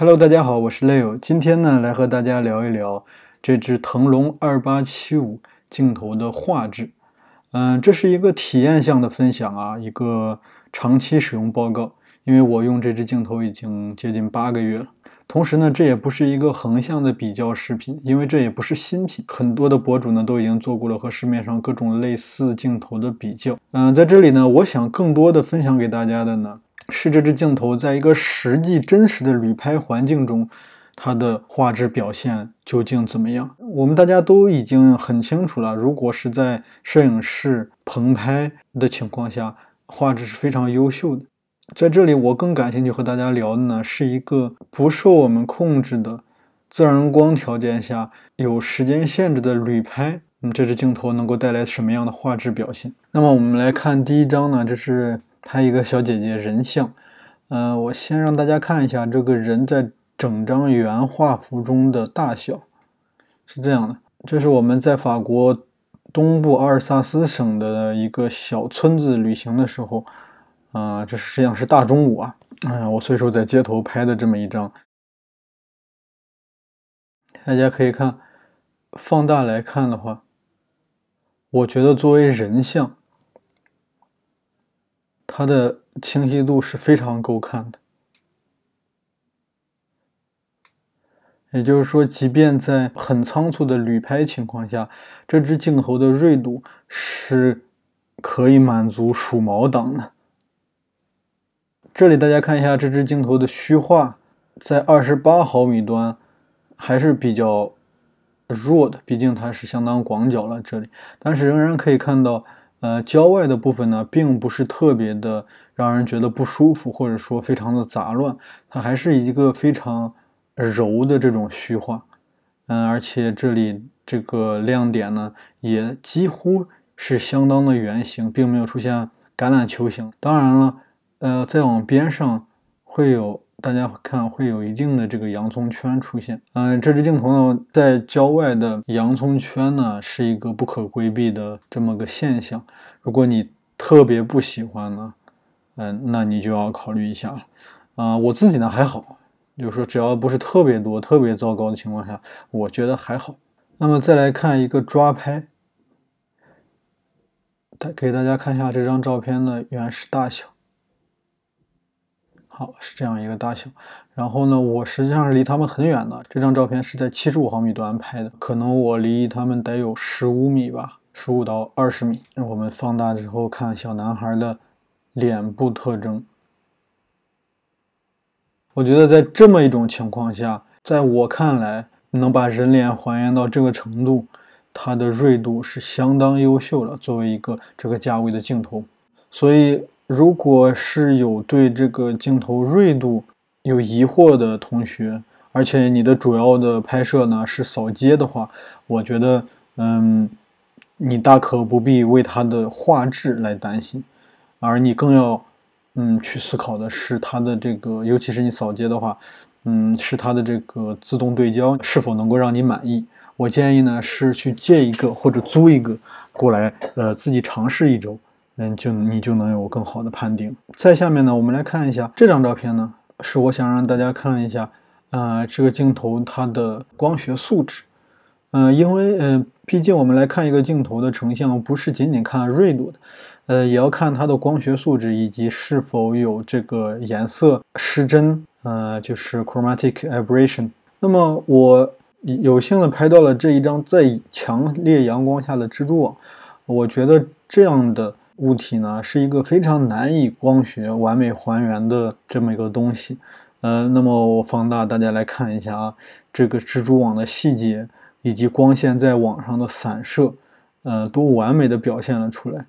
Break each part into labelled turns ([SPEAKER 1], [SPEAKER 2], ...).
[SPEAKER 1] Hello，大家好，我是 Leo。今天呢，来和大家聊一聊这支腾龙二八七五镜头的画质。嗯，这是一个体验项的分享啊，一个长期使用报告。因为我用这支镜头已经接近八个月了。同时呢，这也不是一个横向的比较视频，因为这也不是新品，很多的博主呢都已经做过了和市面上各种类似镜头的比较。嗯，在这里呢，我想更多的分享给大家的呢。是这支镜头在一个实际真实的旅拍环境中，它的画质表现究竟怎么样？我们大家都已经很清楚了。如果是在摄影室棚拍的情况下，画质是非常优秀的。在这里，我更感兴趣和大家聊的呢，是一个不受我们控制的自然光条件下、有时间限制的旅拍，那么这支镜头能够带来什么样的画质表现？那么我们来看第一张呢，这是。拍一个小姐姐人像，嗯，我先让大家看一下这个人在整张原画幅中的大小，是这样的。这是我们在法国东部阿尔萨斯省的一个小村子旅行的时候，啊，这是上是大中午啊，嗯、我随手在街头拍的这么一张。大家可以看，放大来看的话，我觉得作为人像。它的清晰度是非常够看的，也就是说，即便在很仓促的旅拍情况下，这支镜头的锐度是可以满足鼠毛党的。这里大家看一下，这支镜头的虚化在二十八毫米端还是比较弱的，毕竟它是相当广角了。这里，但是仍然可以看到。呃，郊外的部分呢，并不是特别的让人觉得不舒服，或者说非常的杂乱，它还是一个非常柔的这种虚化。嗯，而且这里这个亮点呢，也几乎是相当的圆形，并没有出现橄榄球形。当然了，呃，再往边上会有。大家看会有一定的这个洋葱圈出现，嗯，这支镜头呢，在郊外的洋葱圈呢是一个不可规避的这么个现象。如果你特别不喜欢呢，嗯，那你就要考虑一下了。啊，我自己呢还好，就是说只要不是特别多、特别糟糕的情况下，我觉得还好。那么再来看一个抓拍，给大家看一下这张照片的原始大小。好，是这样一个大小。然后呢，我实际上是离他们很远的。这张照片是在七十五毫米端拍的，可能我离他们得有十五米吧，十五到二十米。我们放大之后看小男孩的脸部特征，我觉得在这么一种情况下，在我看来，能把人脸还原到这个程度，它的锐度是相当优秀的，作为一个这个价位的镜头，所以。如果是有对这个镜头锐度有疑惑的同学，而且你的主要的拍摄呢是扫街的话，我觉得，嗯，你大可不必为它的画质来担心，而你更要，嗯，去思考的是它的这个，尤其是你扫街的话，嗯，是它的这个自动对焦是否能够让你满意。我建议呢是去借一个或者租一个过来，呃，自己尝试一周。嗯，就你就能有更好的判定。再下面呢，我们来看一下这张照片呢，是我想让大家看一下，呃，这个镜头它的光学素质，嗯，因为嗯，毕竟我们来看一个镜头的成像，不是仅仅看锐度的，呃，也要看它的光学素质以及是否有这个颜色失真，呃，就是 chromatic aberration。那么我有幸的拍到了这一张在强烈阳光下的蜘蛛网，我觉得这样的。物体呢是一个非常难以光学完美还原的这么一个东西，呃，那么我放大大家来看一下啊，这个蜘蛛网的细节以及光线在网上的散射，呃，都完美的表现了出来。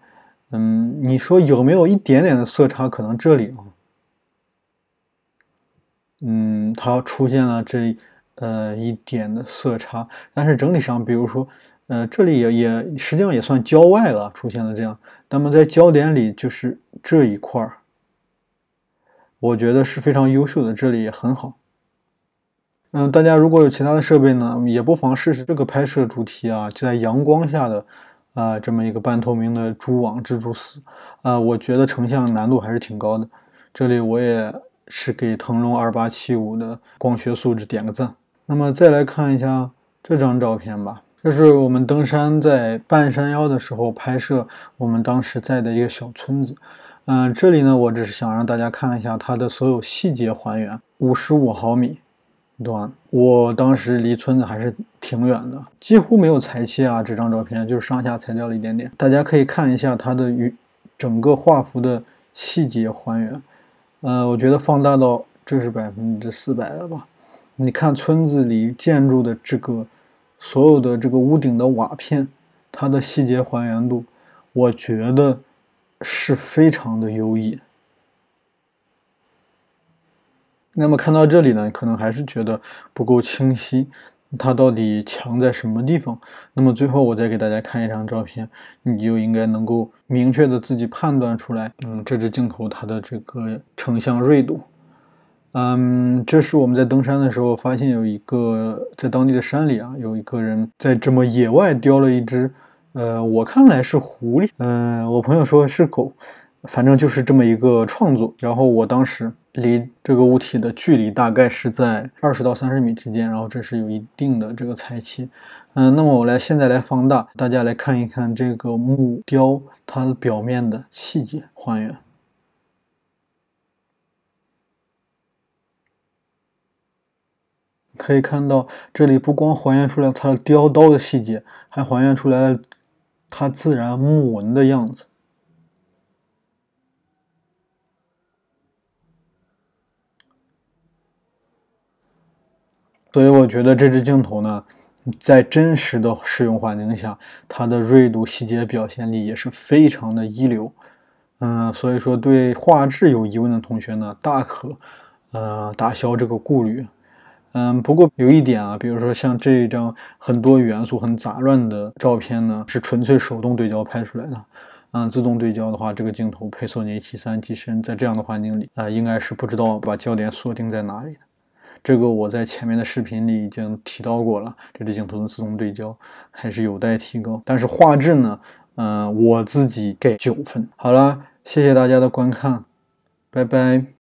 [SPEAKER 1] 嗯，你说有没有一点点的色差？可能这里啊，嗯，它出现了这呃一点的色差，但是整体上，比如说。呃，这里也也实际上也算郊外了，出现了这样。那么在焦点里就是这一块儿，我觉得是非常优秀的，这里也很好。嗯，大家如果有其他的设备呢，也不妨试试这个拍摄主题啊，在阳光下的啊这么一个半透明的蛛网蜘蛛丝啊，我觉得成像难度还是挺高的。这里我也是给腾龙二八七五的光学素质点个赞。那么再来看一下这张照片吧。这是我们登山在半山腰的时候拍摄，我们当时在的一个小村子。嗯，这里呢，我只是想让大家看一下它的所有细节还原。五十五毫米端，我当时离村子还是挺远的，几乎没有裁切啊。这张照片就是上下裁掉了一点点，大家可以看一下它的与整个画幅的细节还原。呃，我觉得放大到这是百分之四百了吧？你看村子里建筑的这个。所有的这个屋顶的瓦片，它的细节还原度，我觉得是非常的优异。那么看到这里呢，可能还是觉得不够清晰，它到底强在什么地方？那么最后我再给大家看一张照片，你就应该能够明确的自己判断出来。嗯，这支镜头它的这个成像锐度。嗯，这是我们在登山的时候发现有一个在当地的山里啊，有一个人在这么野外雕了一只，呃，我看来是狐狸，嗯，我朋友说是狗，反正就是这么一个创作。然后我当时离这个物体的距离大概是在二十到三十米之间，然后这是有一定的这个裁切。嗯，那么我来现在来放大，大家来看一看这个木雕它的表面的细节还原。可以看到，这里不光还原出来它雕刀的细节，还还原出来了它自然木纹的样子。所以我觉得这支镜头呢，在真实的使用环境下，它的锐度、细节表现力也是非常的一流。嗯，所以说对画质有疑问的同学呢，大可呃打消这个顾虑。嗯，不过有一点啊，比如说像这一张很多元素很杂乱的照片呢，是纯粹手动对焦拍出来的。嗯，自动对焦的话，这个镜头配索尼 A 七三机身，在这样的环境里啊，应该是不知道把焦点锁定在哪里的。这个我在前面的视频里已经提到过了，这支镜头的自动对焦还是有待提高。但是画质呢，嗯，我自己给九分。好了，谢谢大家的观看，拜拜。